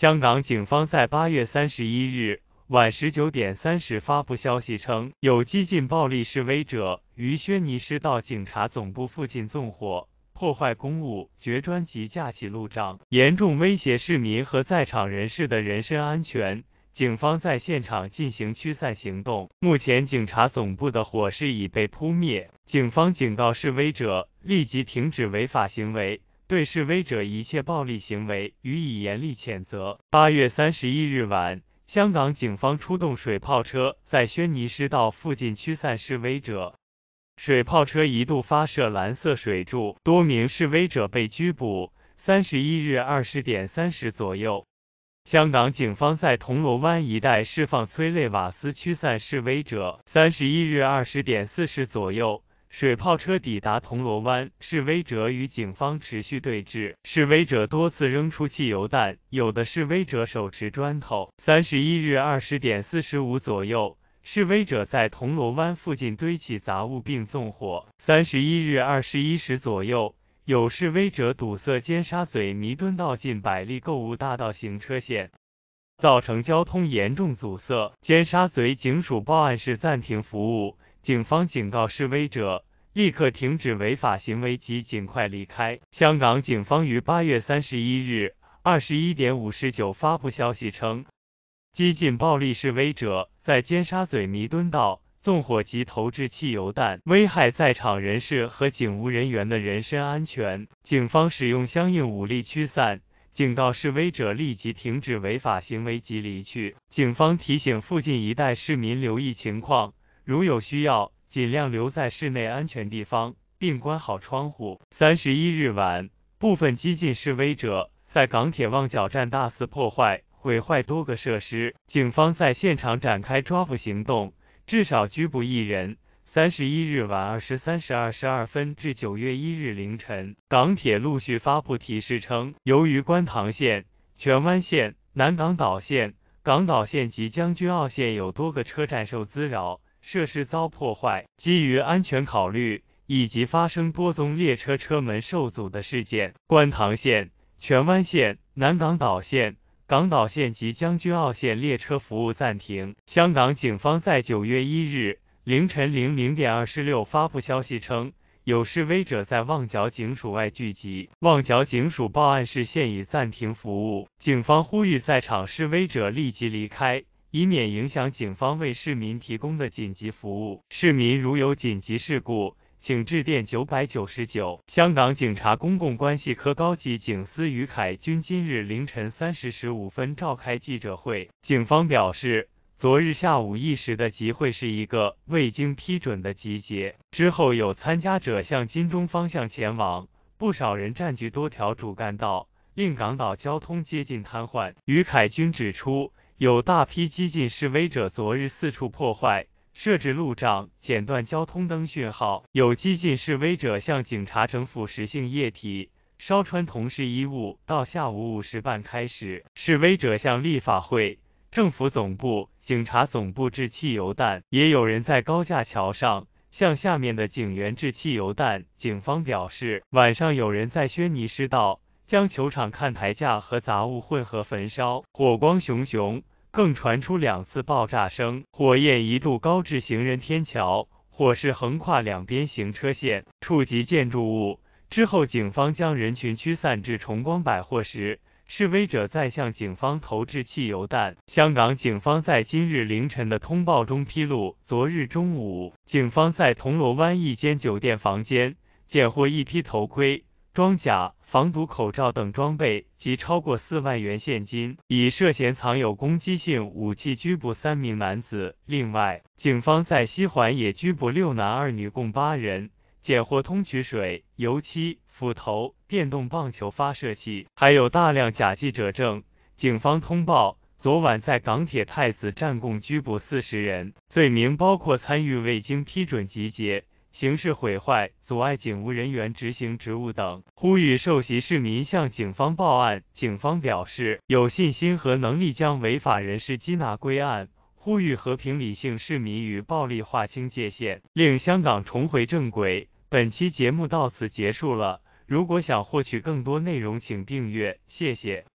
香港警方在八月三十一日晚十九点三十发布消息称，有激进暴力示威者于轩尼诗道警察总部附近纵火，破坏公物、掘砖及架起路障，严重威胁市民和在场人士的人身安全。警方在现场进行驱散行动，目前警察总部的火势已被扑灭。警方警告示威者立即停止违法行为。对示威者一切暴力行为予以严厉谴责。八月三十一日晚，香港警方出动水炮车，在轩尼诗道附近驱散示威者，水炮车一度发射蓝色水柱，多名示威者被拘捕。三十一日二十点三十左右，香港警方在铜锣湾一带释放催泪瓦斯驱散示威者。三十一日二十点四十左右。水炮车抵达铜锣湾，示威者与警方持续对峙，示威者多次扔出汽油弹，有的示威者手持砖头。三十一日二十点四十五左右，示威者在铜锣湾附近堆起杂物并纵火。三十一日二十一时左右，有示威者堵塞尖沙咀弥敦道近百利购物大道行车线，造成交通严重阻塞。尖沙咀警署报案是暂停服务。警方警告示威者立刻停止违法行为及尽快离开。香港警方于八月三十一日二十一点五十九发布消息称，激进暴力示威者在尖沙咀弥敦道纵火及投掷汽油弹，危害在场人士和警务人员的人身安全。警方使用相应武力驱散，警告示威者立即停止违法行为及离去。警方提醒附近一带市民留意情况。如有需要，尽量留在室内安全地方，并关好窗户。三十一日晚，部分激进示威者在港铁旺角站大肆破坏，毁坏多个设施，警方在现场展开抓捕行动，至少拘捕一人。三十一日晚二十三时二十二分至九月一日凌晨，港铁陆续发布提示称，由于观塘线、荃湾线、南港岛线、港岛线及将军澳线有多个车站受滋扰。设施遭破坏，基于安全考虑以及发生多宗列车车门受阻的事件，观塘线、荃湾线、南港岛线、港岛线及将军澳线列车服务暂停。香港警方在九月一日凌晨零零点二十六发布消息称，有示威者在旺角警署外聚集，旺角警署报案室现已暂停服务，警方呼吁在场示威者立即离开。以免影响警方为市民提供的紧急服务，市民如有紧急事故，请致电九百九十九。香港警察公共关系科高级警司于凯军今日凌晨三时十五分召开记者会，警方表示，昨日下午一时的集会是一个未经批准的集结，之后有参加者向金钟方向前往，不少人占据多条主干道，令港岛交通接近瘫痪。于凯军指出。有大批激进示威者昨日四处破坏，设置路障，剪断交通灯讯号。有激进示威者向警察呈腐蚀性液体，烧穿同事衣物。到下午五时半开始，示威者向立法会、政府总部、警察总部掷汽油弹，也有人在高架桥上向下面的警员掷汽油弹。警方表示，晚上有人在轩尼诗道。将球场看台架和杂物混合焚烧，火光熊熊，更传出两次爆炸声，火焰一度高至行人天桥，火势横跨两边行车线，触及建筑物。之后，警方将人群驱散至崇光百货时，示威者再向警方投掷汽油弹。香港警方在今日凌晨的通报中披露，昨日中午，警方在铜锣湾一间酒店房间检获一批头盔、装甲。防毒口罩等装备及超过四万元现金，以涉嫌藏有攻击性武器拘捕三名男子。另外，警方在西环也拘捕六男二女共八人，检获通渠水、油漆、斧头、电动棒球发射器，还有大量假记者证。警方通报，昨晚在港铁太子站共拘捕四十人，罪名包括参与未经批准集结。刑事毁坏、阻碍警务人员执行职务等，呼吁受袭市民向警方报案。警方表示，有信心和能力将违法人士缉拿归案。呼吁和平理性市民与暴力划清界限，令香港重回正轨。本期节目到此结束了。如果想获取更多内容，请订阅，谢谢。